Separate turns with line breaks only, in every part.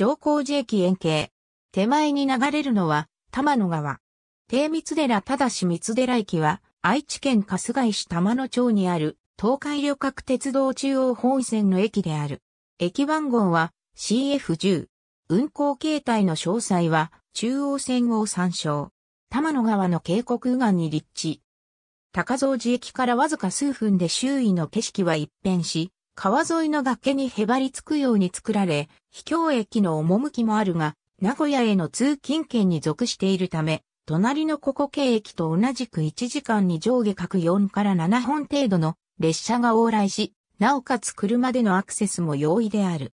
上皇寺駅円形。手前に流れるのは、玉野川。低密寺ただし三寺駅は、愛知県春日井市玉野町にある、東海旅客鉄道中央本線の駅である。駅番号は CF10。運行形態の詳細は、中央線を参照。玉野川の渓谷岸に立地。高蔵寺駅からわずか数分で周囲の景色は一変し、川沿いの崖にへばりつくように作られ、秘境駅の趣もあるが、名古屋への通勤圏に属しているため、隣のここ京駅と同じく1時間に上下各4から7本程度の列車が往来し、なおかつ車でのアクセスも容易である。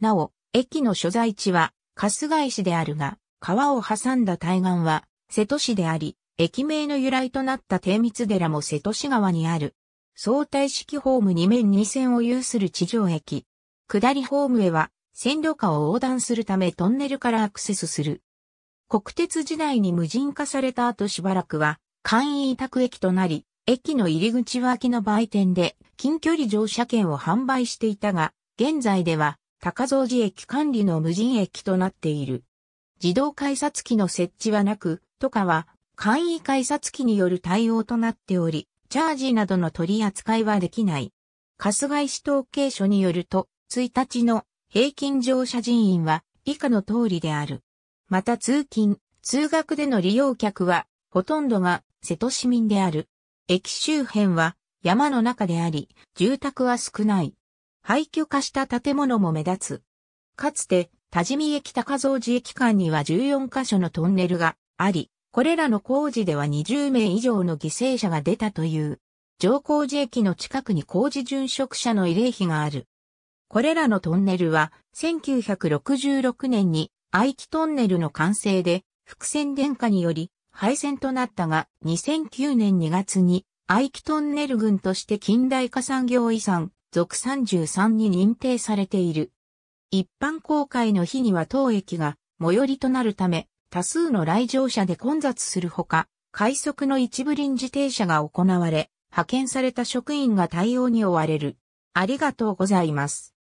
なお、駅の所在地は春日井市であるが、川を挟んだ対岸は瀬戸市であり、駅名の由来となった低密寺も瀬戸市川にある。相対式ホーム2面2線を有する地上駅。下りホームへは、線路下を横断するためトンネルからアクセスする。国鉄時代に無人化された後しばらくは、簡易委託駅となり、駅の入り口脇の売店で近距離乗車券を販売していたが、現在では高蔵寺駅管理の無人駅となっている。自動改札機の設置はなく、とかは簡易改札機による対応となっており、チャージなどの取り扱いはできない。春日井市統計所によると、1日の平均乗車人員は以下の通りである。また通勤、通学での利用客は、ほとんどが瀬戸市民である。駅周辺は山の中であり、住宅は少ない。廃墟化した建物も目立つ。かつて、多治見駅高蔵寺駅間には14カ所のトンネルがあり、これらの工事では20名以上の犠牲者が出たという。上工事駅の近くに工事殉職者の慰霊碑がある。これらのトンネルは1966年に愛機トンネルの完成で伏線電化により廃線となったが2009年2月に愛機トンネル群として近代化産業遺産属33に認定されている。一般公開の日には当駅が最寄りとなるため多数の来場者で混雑するほか、快速の一部臨時停車が行われ、派遣された職員が対応に追われる。ありがとうございます。